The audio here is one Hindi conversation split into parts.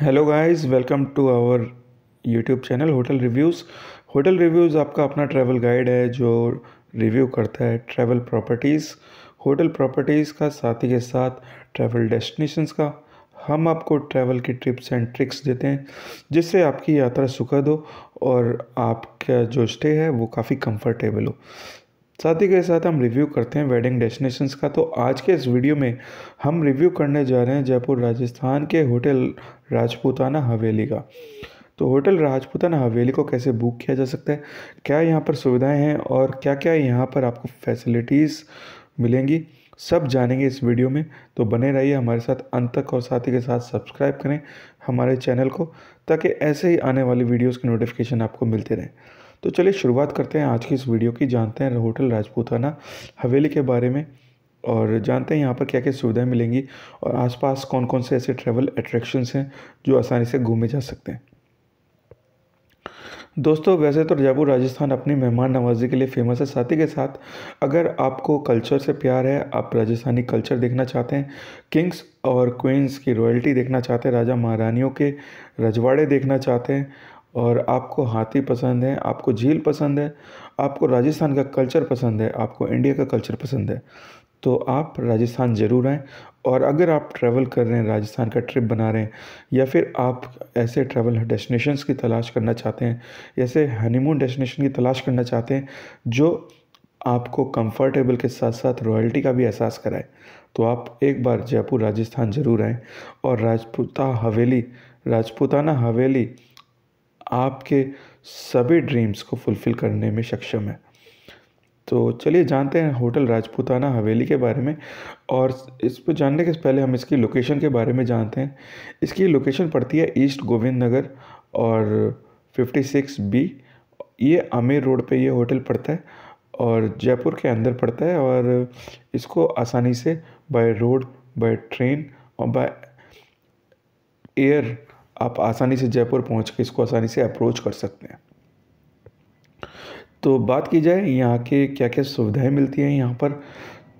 hello guys welcome to our YouTube channel hotel reviews hotel reviews आपका अपना ट्रैवल गाइड है जो रिव्यू करता है ट्रैवल प्रॉपर्टीज़ होटल प्रॉपर्टीज़ का साथ ही के साथ ट्रैवल डेस्टिनेशंस का हम आपको ट्रैवल की ट्रिप्स एंड ट्रिक्स देते हैं जिससे आपकी यात्रा सुखद हो और आपका जो स्टे है वो काफ़ी कंफर्टेबल हो साथ ही के साथ हम रिव्यू करते हैं वेडिंग डेस्टिनेशंस का तो आज के इस वीडियो में हम रिव्यू करने जा रहे हैं जयपुर राजस्थान के होटल राजपूताना हवेली का तो होटल राजपूताना हवेली को कैसे बुक किया जा सकता है क्या यहाँ पर सुविधाएं हैं और क्या क्या यहाँ पर आपको फैसिलिटीज़ मिलेंगी सब जानेंगे इस वीडियो में तो बने रहिए हमारे साथ अंत तक और साथी के साथ सब्सक्राइब करें हमारे चैनल को ताकि ऐसे ही आने वाली वीडियोस की नोटिफिकेशन आपको मिलते रहें तो चलिए शुरुआत करते हैं आज की इस वीडियो की जानते हैं होटल राजपूताना हवेली के बारे में और जानते हैं यहाँ पर क्या क्या सुविधाएं मिलेंगी और आसपास कौन कौन से ऐसे ट्रैवल अट्रैक्शंस हैं जो आसानी से घूमे जा सकते हैं दोस्तों वैसे तो जयपुर राजस्थान अपनी मेहमान नवाजी के लिए फेमस है साथ ही के साथ अगर आपको कल्चर से प्यार है आप राजस्थानी कल्चर देखना चाहते हैं किंग्स और क्वींस की रॉयल्टी देखना चाहते हैं राजा महारानियों के रजवाड़े देखना चाहते हैं और आपको हाथी पसंद है आपको झील पसंद है आपको राजस्थान का कल्चर पसंद है आपको इंडिया का कल्चर पसंद है तो आप राजस्थान ज़रूर आएँ और अगर आप ट्रैवल कर रहे हैं राजस्थान का ट्रिप बना रहे हैं या फिर आप ऐसे ट्रैवल डेस्टिनेशंस की तलाश करना चाहते हैं ऐसे हनीमून डेस्टिनेशन की तलाश करना चाहते हैं जो आपको कंफर्टेबल के साथ साथ रॉयल्टी का भी एहसास कराए तो आप एक बार जयपुर राजस्थान ज़रूर आएँ और राजपूता हवेली राजपूताना हवेली आपके सभी ड्रीम्स को फुलफ़िल करने में सक्षम है तो चलिए जानते हैं होटल राजपूताना हवेली के बारे में और इस पर जानने के पहले हम इसकी लोकेशन के बारे में जानते हैं इसकी लोकेशन पड़ती है ईस्ट गोविंद नगर और 56 बी ये आमिर रोड पे ये होटल पड़ता है और जयपुर के अंदर पड़ता है और इसको आसानी से बाय रोड बाय ट्रेन और बाय एयर आप आसानी से जयपुर पहुँच के इसको आसानी से अप्रोच कर सकते हैं तो बात की जाए यहाँ के क्या क्या सुविधाएं मिलती हैं यहाँ पर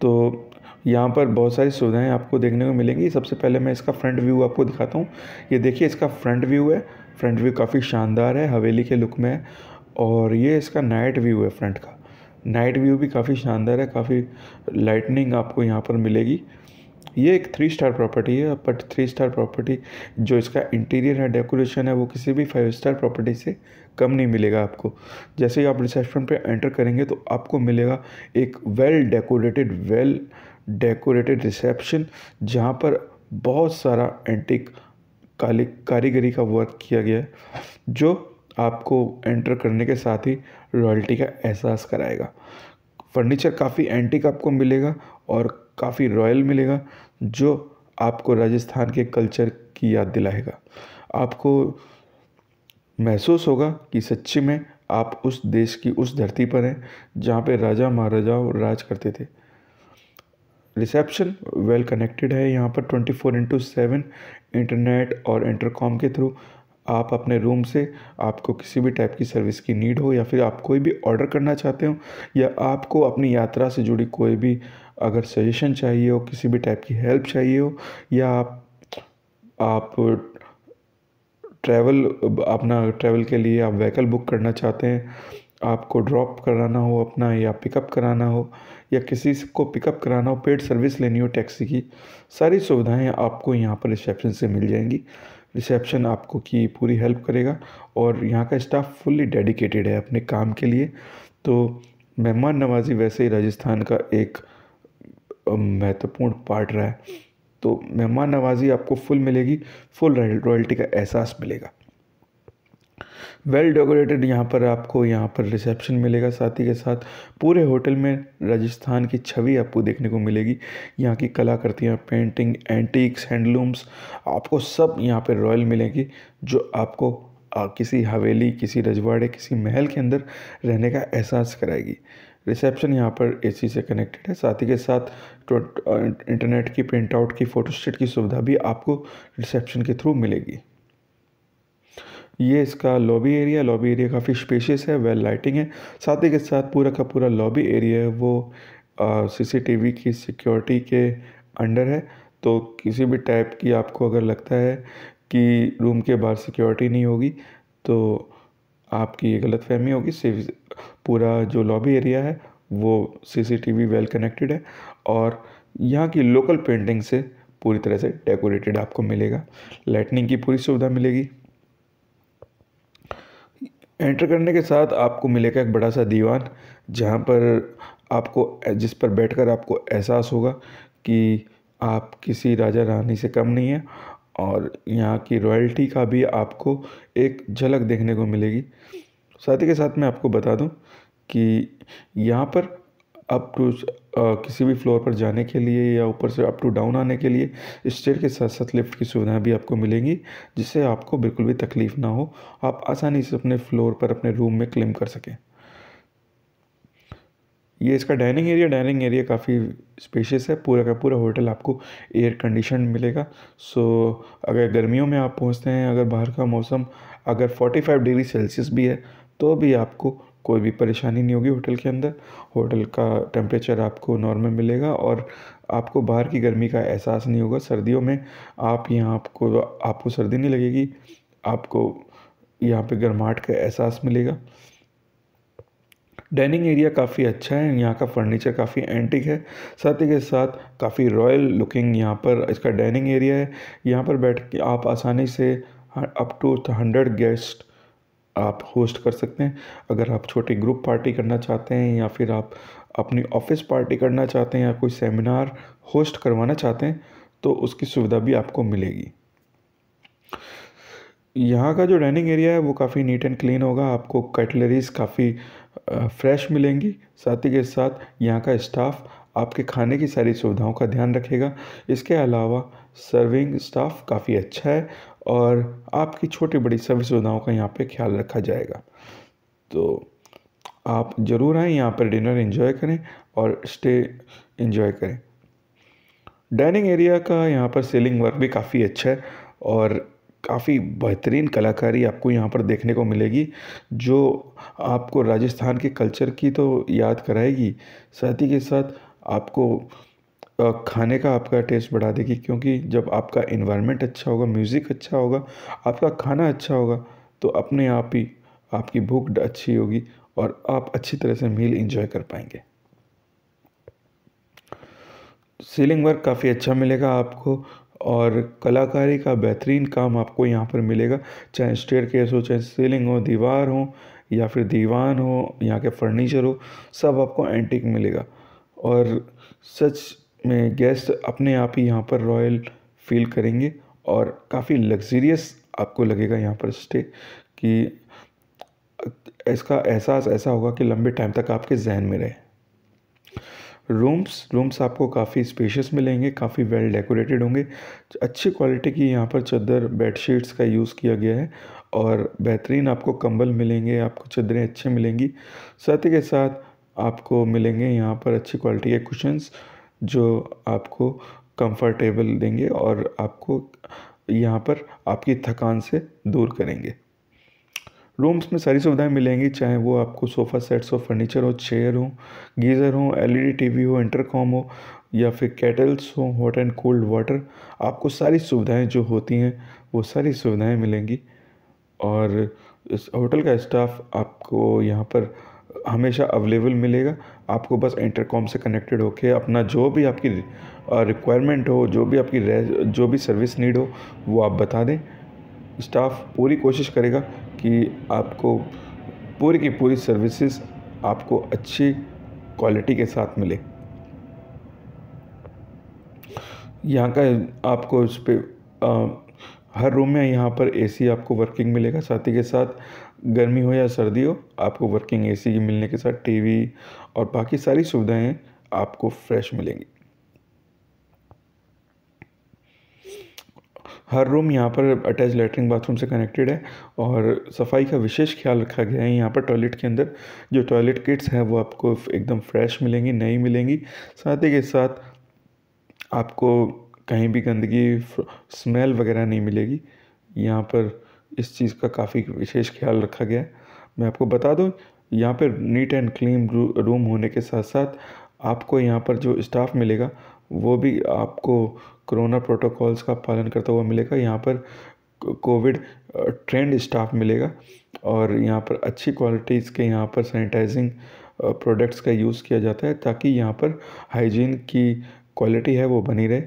तो यहाँ पर बहुत सारी सुविधाएं आपको देखने को मिलेंगी सबसे पहले मैं इसका फ्रंट व्यू आपको दिखाता हूँ ये देखिए इसका फ्रंट व्यू है फ्रंट व्यू काफ़ी शानदार है हवेली के लुक में है और ये इसका नाइट व्यू है फ्रंट का नाइट व्यू भी काफ़ी शानदार है काफ़ी लाइटनिंग आपको यहाँ पर मिलेगी ये एक थ्री स्टार प्रॉपर्टी है बट थ्री स्टार प्रॉपर्टी जो इसका इंटीरियर है डेकोरेशन है वो किसी भी फाइव स्टार प्रॉपर्टी से कम नहीं मिलेगा आपको जैसे ही आप रिसेप्शन पे एंटर करेंगे तो आपको मिलेगा एक well decorated well decorated reception जहाँ पर बहुत सारा एंटिक काली कारीगरी का वर्क किया गया है जो आपको एंटर करने के साथ ही रॉयल्टी का एहसास कराएगा फर्नीचर काफ़ी एंटिक आपको मिलेगा और काफ़ी रॉयल मिलेगा जो आपको राजस्थान के कल्चर की याद दिलाएगा आपको महसूस होगा कि सच्ची में आप उस देश की उस धरती पर हैं जहाँ पे राजा महाराजाओं राज करते थे रिसेप्शन वेल कनेक्टेड है यहाँ पर twenty four into seven internet और इंटरकॉम के थ्रू आप अपने रूम से आपको किसी भी टाइप की सर्विस की नीड हो या फिर आप कोई भी ऑर्डर करना चाहते हो या आपको अपनी यात्रा से जुड़ी कोई भी अगर सजेशन चाहिए हो किसी भी टाइप की हेल्प चाहिए हो या आप आप ट्रैवल अपना ट्रैवल के लिए आप व्हीकल बुक करना चाहते हैं आपको ड्रॉप कराना हो अपना या पिकअप कराना हो या किसी को पिकअप कराना हो पेड सर्विस लेनी हो टैक्सी की सारी सुविधाएं आपको यहाँ पर रिसेप्शन से मिल जाएंगी रिसेप्शन आपको की पूरी हेल्प करेगा और यहाँ का स्टाफ फुल्ली डेडिकेटेड है अपने काम के लिए तो मेहमान नवाजी वैसे ही राजस्थान का एक महत्वपूर्ण पार्ट रहा है तो मेहमान नवाजी आपको फुल मिलेगी फुल रॉयल्टी का एहसास मिलेगा वेल डेकोरेटेड यहाँ पर आपको यहाँ पर रिसेप्शन मिलेगा साथ ही के साथ पूरे होटल में राजस्थान की छवि आपको देखने को मिलेगी यहाँ की कलाकृतियाँ पेंटिंग एंटीक्स हैंडलूम्स आपको सब यहाँ पर रॉयल मिलेगी जो आपको किसी हवेली किसी रजवाड़े किसी महल के अंदर रहने का एहसास कराएगी रिसेप्शन यहाँ पर एसी से कनेक्टेड है साथ ही के साथ इंटरनेट की प्रिंट आउट की फ़ोटोस्टेट की सुविधा भी आपको रिसेप्शन के थ्रू मिलेगी ये इसका लॉबी एरिया लॉबी एरिया काफ़ी स्पेशियस है वेल लाइटिंग है साथ ही के साथ पूरा का पूरा लॉबी एरिया है वो सीसीटीवी की सिक्योरिटी के अंडर है तो किसी भी टाइप की आपको अगर लगता है कि रूम के बाहर सिक्योरिटी नहीं होगी तो आपकी ये गलत फहमी होगी सिर्फ पूरा जो लॉबी एरिया है वो सीसीटीवी वेल कनेक्टेड है और यहाँ की लोकल पेंटिंग से पूरी तरह से डेकोरेटेड आपको मिलेगा लाइटनिंग की पूरी सुविधा मिलेगी एंटर करने के साथ आपको मिलेगा एक बड़ा सा दीवान जहाँ पर आपको जिस पर बैठकर आपको एहसास होगा कि आप किसी राजा रानी से कम नहीं हैं और यहाँ की रॉयल्टी का भी आपको एक झलक देखने को मिलेगी साथ ही के साथ मैं आपको बता दूं कि यहाँ पर अप टू uh, किसी भी फ्लोर पर जाने के लिए या ऊपर से अप टू डाउन आने के लिए स्टेयर के साथ साथ लिफ्ट की सुविधाएं भी आपको मिलेंगी जिससे आपको बिल्कुल भी तकलीफ़ ना हो आप आसानी से अपने फ्लोर पर अपने रूम में क्लेम कर सकें ये इसका डाइनिंग एरिया डाइनिंग एरिया काफ़ी स्पेशियस है पूरा का पूरा होटल आपको एयर कंडीशन मिलेगा सो अगर गर्मियों में आप पहुंचते हैं अगर बाहर का मौसम अगर 45 डिग्री सेल्सियस भी है तो भी आपको कोई भी परेशानी नहीं होगी होटल के अंदर होटल का टेम्परेचर आपको नॉर्मल मिलेगा और आपको बाहर की गर्मी का एहसास नहीं होगा सर्दियों में आप यहाँ आपको आपको सर्दी नहीं लगेगी आपको यहाँ पे गर्माहट का एहसास मिलेगा डाइनिंग एरिया काफ़ी अच्छा है यहाँ का फर्नीचर काफ़ी एंटिक है साथ ही के साथ काफ़ी रॉयल लुकिंग यहाँ पर इसका डाइनिंग एरिया है यहाँ पर बैठ के आप आसानी से अप टू हंड्रेड गेस्ट आप होस्ट कर सकते हैं अगर आप छोटी ग्रुप पार्टी करना चाहते हैं या फिर आप अपनी ऑफिस पार्टी करना चाहते हैं या कोई सेमिनार होस्ट करवाना चाहते हैं तो उसकी सुविधा भी आपको मिलेगी यहाँ का जो डाइनिंग एरिया है वो काफ़ी नीट एंड क्लीन होगा आपको कटलरीज काफ़ी फ्रेश मिलेंगी साथ ही के साथ यहाँ का स्टाफ आपके खाने की सारी सुविधाओं का ध्यान रखेगा इसके अलावा सर्विंग स्टाफ काफ़ी अच्छा है और आपकी छोटी बड़ी सभी सुविधाओं का यहाँ पे ख्याल रखा जाएगा तो आप ज़रूर आएँ यहाँ पर डिनर इन्जॉय करें और स्टे इन्जॉय करें डाइनिंग एरिया का यहाँ पर सेलिंग वर्क भी काफ़ी अच्छा है और काफ़ी बेहतरीन कलाकारी आपको यहाँ पर देखने को मिलेगी जो आपको राजस्थान के कल्चर की तो याद कराएगी साथ ही के साथ आपको खाने का आपका टेस्ट बढ़ा देगी क्योंकि जब आपका इन्वायरमेंट अच्छा होगा म्यूज़िक अच्छा होगा आपका खाना अच्छा होगा तो अपने आप ही आपकी भूख अच्छी होगी और आप अच्छी तरह से मील इंजॉय कर पाएंगे सीलिंग वर्क काफ़ी अच्छा मिलेगा आपको और कलाकारी का बेहतरीन काम आपको यहाँ पर मिलेगा चाहे स्टेयर केस हो चाहे सीलिंग हो दीवार हो या फिर दीवान हो यहाँ के फर्नीचर हो सब आपको एंटिक मिलेगा और सच में गेस्ट अपने आप ही यहाँ पर रॉयल फील करेंगे और काफ़ी लग्जरियस आपको लगेगा यहाँ पर स्टे कि इसका एहसास ऐसा होगा कि लंबे टाइम तक आपके जहन में रहे रूम्स रूम्स आपको काफ़ी स्पेशियस मिलेंगे काफ़ी वेल डेकोरेटेड होंगे अच्छी क्वालिटी की यहाँ पर बेड बेडशीट्स का यूज़ किया गया है और बेहतरीन आपको कंबल मिलेंगे आपको चादरें अच्छी मिलेंगी साथ ही के साथ आपको मिलेंगे यहाँ पर अच्छी क्वालिटी के कुशंस जो आपको कंफर्टेबल देंगे और आपको यहाँ पर आपकी थकान से दूर करेंगे रूम्स में सारी सुविधाएं मिलेंगी चाहे वो आपको सोफ़ा सेट्स हो फर्नीचर हो चेयर हो गीज़र हो एलईडी टीवी e हो इंटरकॉम हो या फिर केटल्स हो हॉट एंड कोल्ड वाटर आपको सारी सुविधाएं जो होती हैं वो सारी सुविधाएं मिलेंगी और इस होटल का स्टाफ आपको यहाँ पर हमेशा अवेलेबल मिलेगा आपको बस इंटरकॉम से कनेक्टेड होकर अपना जो भी आपकी रिक्वायरमेंट हो जो भी आपकी जो भी सर्विस नीड हो वो आप बता दें स्टाफ पूरी कोशिश करेगा कि आपको पूरी की पूरी सर्विसेज आपको अच्छी क्वालिटी के साथ मिले यहाँ का आपको इस पर हर रूम में यहाँ पर एसी आपको वर्किंग मिलेगा साथ ही के साथ गर्मी हो या सर्दी हो आपको वर्किंग ए सी मिलने के साथ टीवी और बाकी सारी सुविधाएं आपको फ्रेश मिलेंगी हर रूम यहाँ पर अटैच लेटरिन बाथरूम से कनेक्टेड है और सफाई का विशेष ख्याल रखा गया है यहाँ पर टॉयलेट के अंदर जो टॉयलेट किट्स हैं वो आपको एकदम फ्रेश मिलेंगी नई मिलेंगी साथ ही के साथ आपको कहीं भी गंदगी स्मेल वगैरह नहीं मिलेगी यहाँ पर इस चीज़ का काफ़ी विशेष ख्याल रखा गया मैं आपको बता दूँ यहाँ पर नीट एंड क्लीन रूम होने के साथ साथ आपको यहाँ पर जो स्टाफ मिलेगा वो भी आपको कोरोना प्रोटोकॉल्स का पालन करता हुआ मिलेगा यहाँ पर कोविड ट्रेंड स्टाफ मिलेगा और यहाँ पर अच्छी क्वालिटीज़ के यहाँ पर सैनिटाइजिंग प्रोडक्ट्स का यूज़ किया जाता है ताकि यहाँ पर हाइजीन की क्वालिटी है वो बनी रहे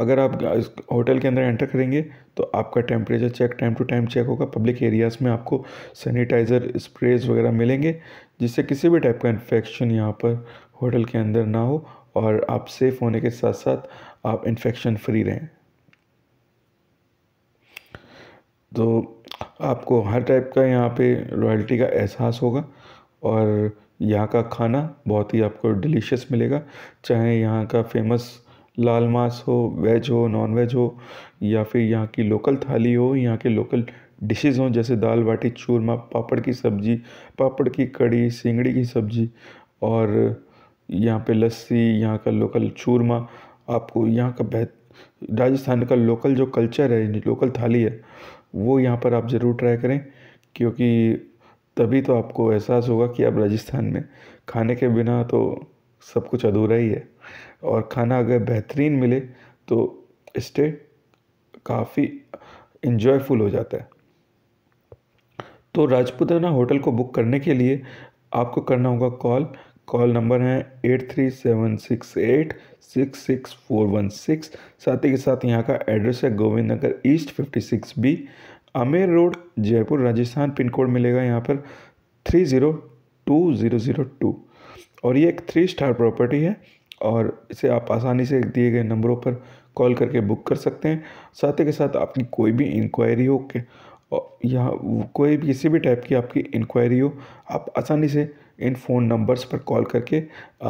अगर आप इस होटल के अंदर एंटर करेंगे तो आपका temperature check time to time check होगा पब्लिक एरियाज़ में आपको सैनिटाइज़र स्प्रेज वगैरह मिलेंगे जिससे किसी भी टाइप का इन्फेक्शन यहाँ पर होटल के अंदर ना हो और आप सेफ़ होने के साथ साथ आप इन्फेक्शन फ्री रहें तो आपको हर टाइप का यहाँ पे रॉयल्टी का एहसास होगा और यहाँ का खाना बहुत ही आपको डिलीशियस मिलेगा चाहे यहाँ का फेमस लाल मांस हो वेज हो नॉन वेज हो या फिर यहाँ की लोकल थाली हो यहाँ के लोकल डिशेज़ हों जैसे दाल बाटी चूरमा पापड़ की सब्ज़ी पापड़ की कड़ी सिंगड़ी की सब्ज़ी और यहाँ पे लस्सी यहाँ का लोकल चूरमा आपको यहाँ का बेहत राजस्थान का लोकल जो कल्चर है लोकल थाली है वो यहाँ पर आप ज़रूर ट्राई करें क्योंकि तभी तो आपको एहसास होगा कि आप राजस्थान में खाने के बिना तो सब कुछ अधूरा ही है और खाना अगर बेहतरीन मिले तो स्टे काफ़ी इन्जॉयफुल हो जाता है तो राजपूताना होटल को बुक करने के लिए आपको करना होगा कॉल कॉल नंबर है eight three seven six eight six six four one six साथ ही के साथ यहाँ का एड्रेस है Govind Nagar east fifty six B Amer road Jaipur Rajasthan pin code मिलेगा यहाँ पर three zero two zero zero two और ये एक थ्री स्टार प्रॉपर्टी है और इसे आप आसानी से दिए गए नंबरों पर कॉल करके बुक कर सकते हैं साथ ही के साथ आपकी कोई भी इंक्वायरी हो के या कोई भी किसी भी टाइप की आपकी इंक्वायरी हो आप आसानी से इन फ़ोन नंबर्स पर कॉल करके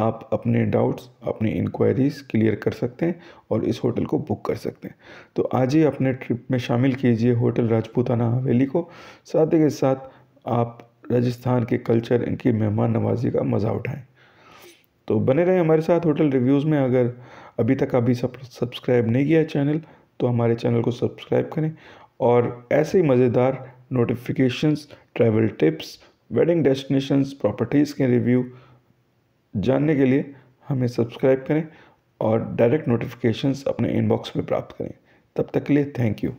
आप अपने डाउट्स अपनी इंक्वायरीज़ क्लियर कर सकते हैं और इस होटल को बुक कर सकते हैं तो आज ही अपने ट्रिप में शामिल कीजिए होटल राजपूताना हवेली को साथ ही के साथ आप राजस्थान के कल्चर इनकी मेहमान नवाजी का मज़ा उठाएं तो बने रहें हमारे साथ होटल रिव्यूज़ में अगर अभी तक अभी सब्सक्राइब नहीं किया चैनल तो हमारे चैनल को सब्सक्राइब करें और ऐसे ही मज़ेदार notifications travel tips wedding destinations properties के रिव्यू जानने के लिए हमें सब्सक्राइब करें और डायरेक्ट नोटिफिकेशंस अपने इनबॉक्स में प्राप्त करें तब तक के लिए थैंक यू